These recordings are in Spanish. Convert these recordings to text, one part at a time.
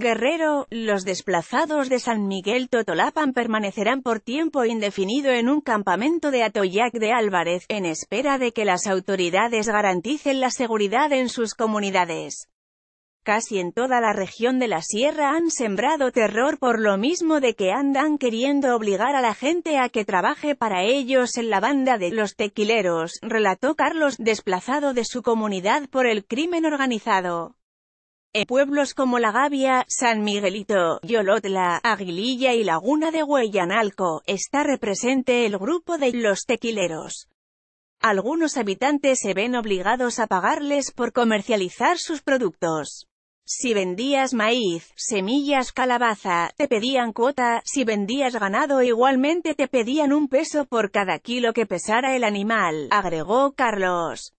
Guerrero, los desplazados de San Miguel Totolapan permanecerán por tiempo indefinido en un campamento de Atoyac de Álvarez, en espera de que las autoridades garanticen la seguridad en sus comunidades. Casi en toda la región de la sierra han sembrado terror por lo mismo de que andan queriendo obligar a la gente a que trabaje para ellos en la banda de los tequileros, relató Carlos, desplazado de su comunidad por el crimen organizado. En pueblos como La Gavia, San Miguelito, Yolotla, Aguililla y Laguna de Huellanalco, está represente el grupo de los tequileros. Algunos habitantes se ven obligados a pagarles por comercializar sus productos. Si vendías maíz, semillas, calabaza, te pedían cuota, si vendías ganado igualmente te pedían un peso por cada kilo que pesara el animal, agregó Carlos.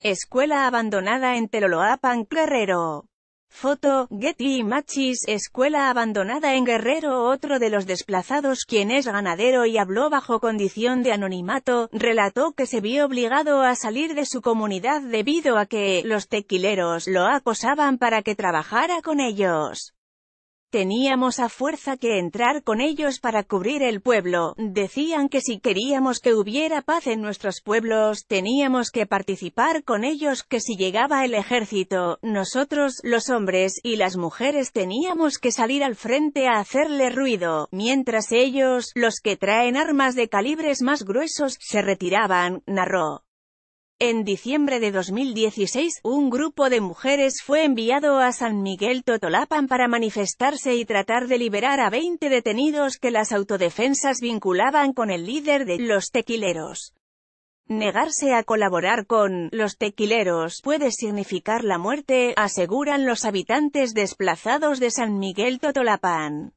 Escuela abandonada en Teloloapan Guerrero. Foto, Getty Machis, escuela abandonada en Guerrero Otro de los desplazados quien es ganadero y habló bajo condición de anonimato, relató que se vio obligado a salir de su comunidad debido a que, los tequileros lo acosaban para que trabajara con ellos. Teníamos a fuerza que entrar con ellos para cubrir el pueblo, decían que si queríamos que hubiera paz en nuestros pueblos, teníamos que participar con ellos, que si llegaba el ejército, nosotros, los hombres y las mujeres teníamos que salir al frente a hacerle ruido, mientras ellos, los que traen armas de calibres más gruesos, se retiraban, narró. En diciembre de 2016, un grupo de mujeres fue enviado a San Miguel Totolapan para manifestarse y tratar de liberar a 20 detenidos que las autodefensas vinculaban con el líder de los tequileros. Negarse a colaborar con los tequileros puede significar la muerte, aseguran los habitantes desplazados de San Miguel Totolapan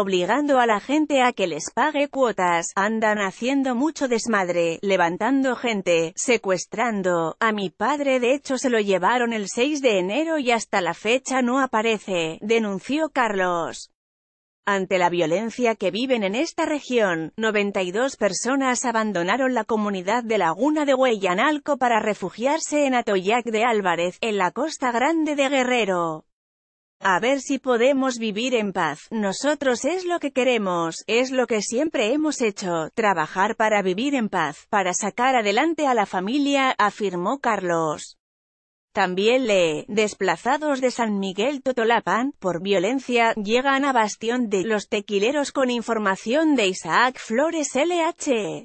obligando a la gente a que les pague cuotas, andan haciendo mucho desmadre, levantando gente, secuestrando, a mi padre de hecho se lo llevaron el 6 de enero y hasta la fecha no aparece, denunció Carlos. Ante la violencia que viven en esta región, 92 personas abandonaron la comunidad de Laguna de Huellanalco para refugiarse en Atoyac de Álvarez, en la Costa Grande de Guerrero. A ver si podemos vivir en paz. Nosotros es lo que queremos, es lo que siempre hemos hecho, trabajar para vivir en paz, para sacar adelante a la familia, afirmó Carlos. También lee, desplazados de San Miguel Totolapan, por violencia, llegan a Bastión de los Tequileros con información de Isaac Flores LH.